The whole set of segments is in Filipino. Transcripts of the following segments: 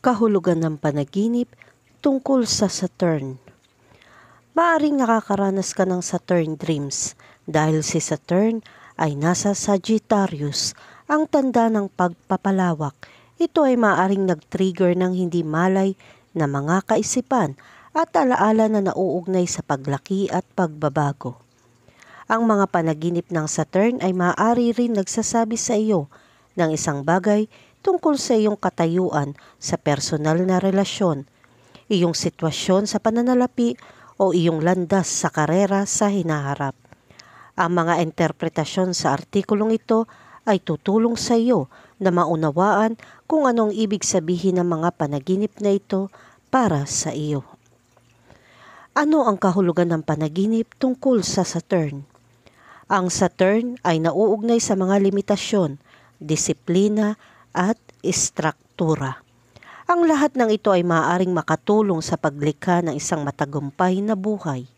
kahulugan ng panaginip tungkol sa Saturn. Maaring nakakaranas ka ng Saturn dreams dahil si Saturn ay nasa Sagittarius, ang tanda ng pagpapalawak. Ito ay maaring nag-trigger ng hindi malay na mga kaisipan at alaala na nauugnay sa paglaki at pagbabago. Ang mga panaginip ng Saturn ay maaari rin nagsasabi sa iyo ng isang bagay tungkol sa iyong katayuan sa personal na relasyon, iyong sitwasyon sa pananalapi o iyong landas sa karera sa hinaharap. Ang mga interpretasyon sa artikulong ito ay tutulong sa iyo na maunawaan kung anong ibig sabihin ng mga panaginip na ito para sa iyo. Ano ang kahulugan ng panaginip tungkol sa Saturn? Ang Saturn ay nauugnay sa mga limitasyon, disiplina at istruktura. Ang lahat ng ito ay maaaring makatulong sa paglikha ng isang matagumpay na buhay.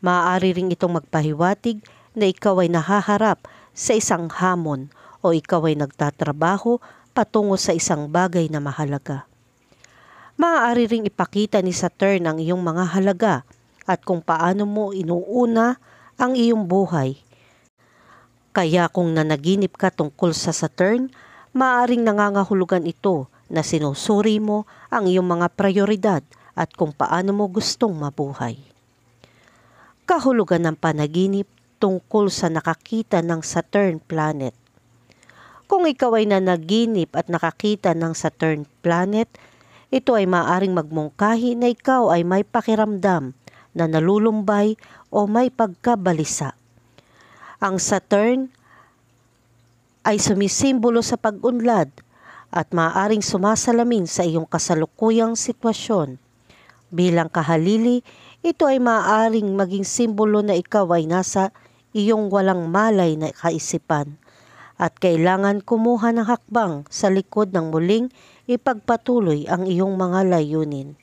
Maaari ring itong magpahiwatig na ikaw ay nahaharap sa isang hamon o ikaw ay nagtatrabaho patungo sa isang bagay na mahalaga. Maaari ring ipakita ni Saturn ang iyong mga halaga at kung paano mo inuuna ang iyong buhay. Kaya kung nanaginip ka tungkol sa Saturn, Maaring nangangahulugan ito na sinusuri mo ang iyong mga prioridad at kung paano mo gustong mabuhay. Kahulugan ng panaginip tungkol sa nakakita ng Saturn planet. Kung ikaw ay nanaginip at nakakita ng Saturn planet, ito ay maaring magmungkahi na ikaw ay may pakiramdam na nalulumbay o may pagkabalisa. Ang Saturn ay sumisimbolo sa pag-unlad at maaaring sumasalamin sa iyong kasalukuyang sitwasyon. Bilang kahalili, ito ay maaaring maging simbolo na ikaw ay nasa iyong walang malay na kaisipan at kailangan kumuha ng hakbang sa likod ng muling ipagpatuloy ang iyong mga layunin.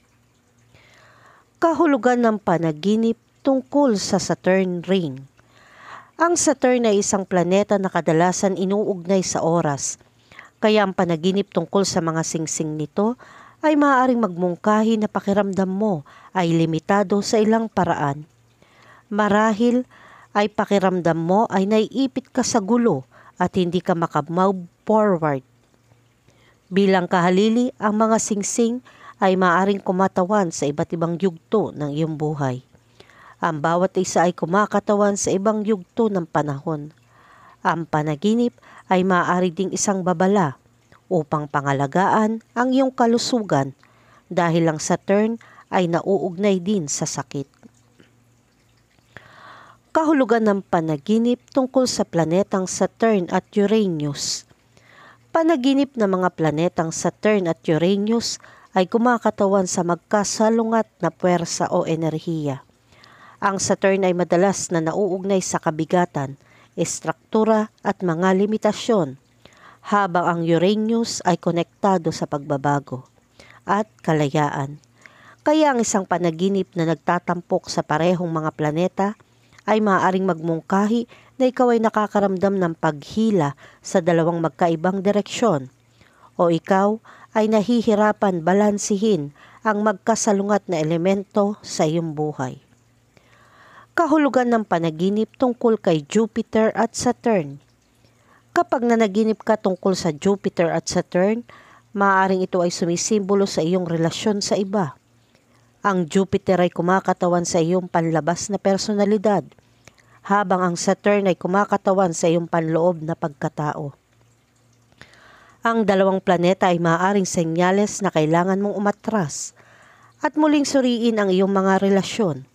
Kahulugan ng panaginip tungkol sa Saturn Ring ang Saturn ay isang planeta na kadalasan inuugnay sa oras, kaya ang panaginip tungkol sa mga singsing nito ay maaaring magmungkahi na pakiramdam mo ay limitado sa ilang paraan. Marahil ay pakiramdam mo ay naiipit ka sa gulo at hindi ka makamove forward. Bilang kahalili, ang mga singsing ay maaaring kumatawan sa iba't ibang yugto ng iyong buhay. Ang bawat isa ay kumakatawan sa ibang yugto ng panahon. Ang panaginip ay maaari ding isang babala upang pangalagaan ang iyong kalusugan dahil ang Saturn ay nauugnay din sa sakit. Kahulugan ng panaginip tungkol sa planetang Saturn at Uranus. Panaginip ng mga planetang Saturn at Uranus ay kumakatawan sa magkasalungat na puwersa o enerhiya. Ang Saturn ay madalas na nauugnay sa kabigatan, estruktura at mga limitasyon, habang ang Uranus ay konektado sa pagbabago at kalayaan. Kaya ang isang panaginip na nagtatampok sa parehong mga planeta ay maaaring magmungkahi na ikaw ay nakakaramdam ng paghila sa dalawang magkaibang direksyon o ikaw ay nahihirapan balansihin ang magkasalungat na elemento sa iyong buhay kahulugan ng panaginip tungkol kay Jupiter at Saturn. Kapag nanaginip ka tungkol sa Jupiter at Saturn, maaaring ito ay sumisimbolo sa iyong relasyon sa iba. Ang Jupiter ay kumakatawan sa iyong panlabas na personalidad, habang ang Saturn ay kumakatawan sa iyong panloob na pagkatao. Ang dalawang planeta ay maaaring senyales na kailangan mong umatras at muling suriin ang iyong mga relasyon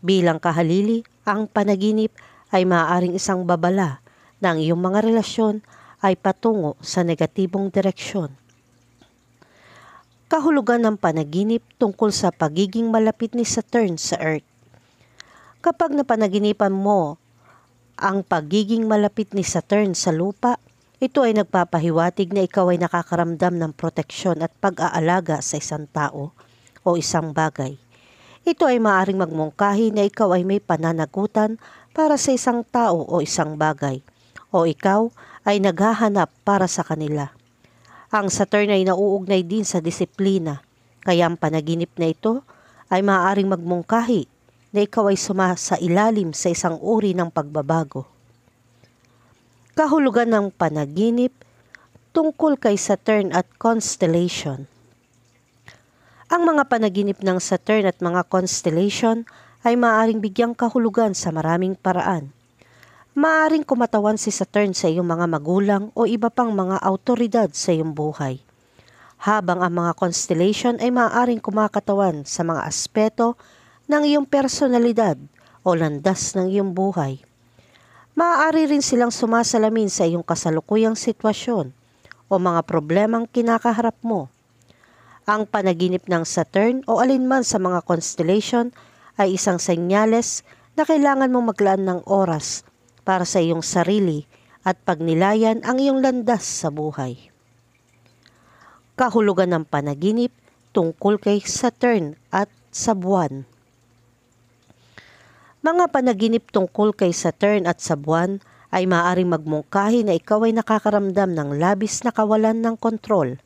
Bilang kahalili, ang panaginip ay maaaring isang babala na ang iyong mga relasyon ay patungo sa negatibong direksyon. Kahulugan ng panaginip tungkol sa pagiging malapit ni Saturn sa Earth. Kapag napanaginipan mo ang pagiging malapit ni Saturn sa lupa, ito ay nagpapahiwatig na ikaw ay nakakaramdam ng proteksyon at pag-aalaga sa isang tao o isang bagay. Ito ay maaring magmungkahi na ikaw ay may pananagutan para sa isang tao o isang bagay, o ikaw ay naghahanap para sa kanila. Ang Saturn ay nauugnay din sa disiplina, kaya ang panaginip na ito ay maaaring magmungkahi na ikaw ay sumasa ilalim sa isang uri ng pagbabago. Kahulugan ng panaginip tungkol kay Saturn at constellation – ang mga panaginip ng Saturn at mga constellation ay maaring bigyang kahulugan sa maraming paraan. Maaring kumatawan si Saturn sa iyong mga magulang o iba pang mga autoridad sa iyong buhay. Habang ang mga constellation ay maaring kumakatawan sa mga aspeto ng iyong personalidad o landas ng iyong buhay. Maaari rin silang sumasalamin sa iyong kasalukuyang sitwasyon o mga problemang kinakaharap mo ang panaginip ng Saturn o alinman sa mga constellation ay isang senyales na kailangan mong maglaan ng oras para sa iyong sarili at pagnilayan ang iyong landas sa buhay. Kahulugan ng panaginip tungkol kay Saturn at sa buwan. Mga panaginip tungkol kay Saturn at sa buwan ay maaaring magmungkahi na ikaw ay nakakaramdam ng labis na kawalan ng kontrol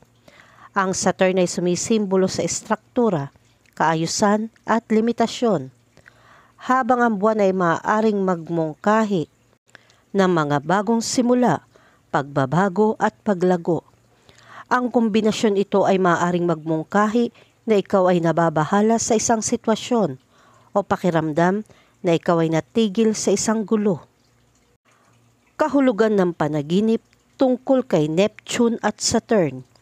ang Saturn ay sumisimbolo sa estruktura, kaayusan at limitasyon, habang ang buwan ay maaaring magmungkahi ng mga bagong simula, pagbabago at paglago. Ang kombinasyon ito ay maaaring magmungkahi na ikaw ay nababahala sa isang sitwasyon o pakiramdam na ikaw ay natigil sa isang gulo. Kahulugan ng panaginip tungkol kay Neptune at Saturn –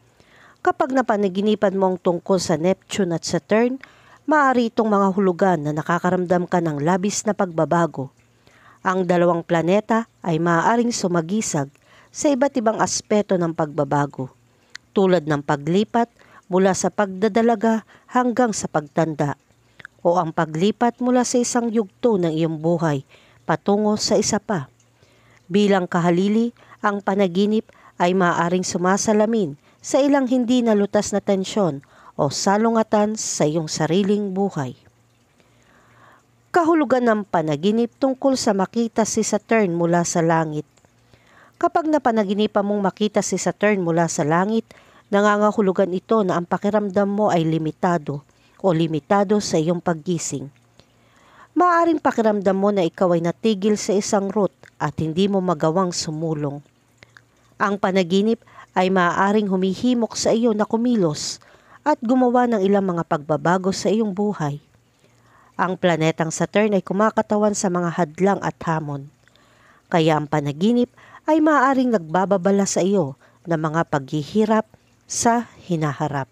Kapag napanaginipan mo ang tungkol sa Neptune at Saturn, maaari itong mga hulugan na nakakaramdam ka ng labis na pagbabago. Ang dalawang planeta ay maaaring sumagisag sa iba't ibang aspeto ng pagbabago, tulad ng paglipat mula sa pagdadalaga hanggang sa pagtanda, o ang paglipat mula sa isang yugto ng iyong buhay patungo sa isa pa. Bilang kahalili, ang panaginip ay maaaring sumasalamin sa ilang hindi nalutas na tensyon o salungatan sa iyong sariling buhay. Kahulugan ng panaginip tungkol sa makita si Saturn mula sa langit. Kapag napanaginipan mong makita si Saturn mula sa langit, nangangahulugan ito na ang pakiramdam mo ay limitado o limitado sa iyong paggising. Maaring pakiramdam mo na ikaw ay natigil sa isang route at hindi mo magawang sumulong. Ang panaginip ay maaaring humihimok sa iyo na kumilos at gumawa ng ilang mga pagbabago sa iyong buhay. Ang planetang Saturn ay kumakatawan sa mga hadlang at hamon. Kaya ang panaginip ay maaaring nagbababala sa iyo ng mga paghihirap sa hinaharap.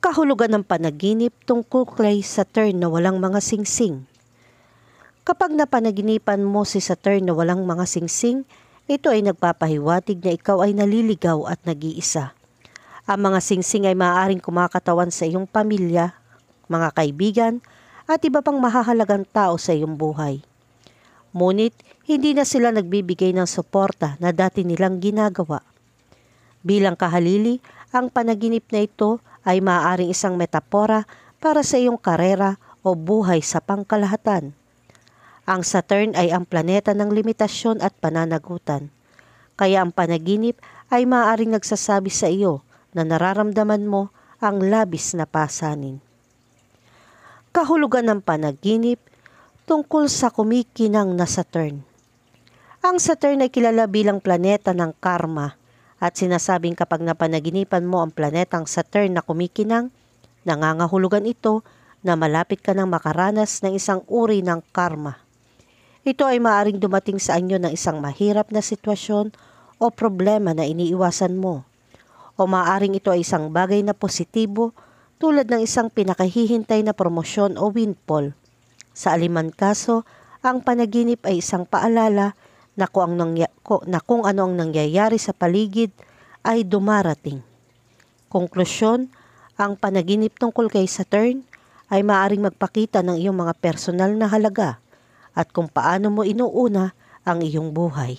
Kahulugan ng panaginip tungkol kay Saturn na walang mga singsing. Kapag napanaginipan mo si Saturn na walang mga singsing, ito ay nagpapahiwatig na ikaw ay naliligaw at nag-iisa. Ang mga singsing ay maaaring kumakatawan sa iyong pamilya, mga kaibigan, at iba pang mahahalagang tao sa iyong buhay. Ngunit, hindi na sila nagbibigay ng suporta na dati nilang ginagawa. Bilang kahalili, ang panaginip na ito ay maaaring isang metapora para sa iyong karera o buhay sa pangkalahatan. Ang Saturn ay ang planeta ng limitasyon at pananagutan. Kaya ang panaginip ay maaaring nagsasabi sa iyo na nararamdaman mo ang labis na pasanin. Kahulugan ng panaginip tungkol sa kumikinang na Saturn. Ang Saturn ay kilala bilang planeta ng karma at sinasabing kapag napanaginipan mo ang planetang Saturn na kumikinang, nangangahulugan ito na malapit ka nang makaranas ng isang uri ng karma. Ito ay maaring dumating sa inyo ng isang mahirap na sitwasyon o problema na iniiwasan mo. O maaring ito ay isang bagay na positibo tulad ng isang pinakahihintay na promosyon o windfall. Sa aliman kaso, ang panaginip ay isang paalala na kung, ang nangya- na kung ano ang nangyayari sa paligid ay dumarating. Konklusyon, ang panaginip tungkol kay Saturn ay maaring magpakita ng iyong mga personal na halaga at kung paano mo inuuna ang iyong buhay.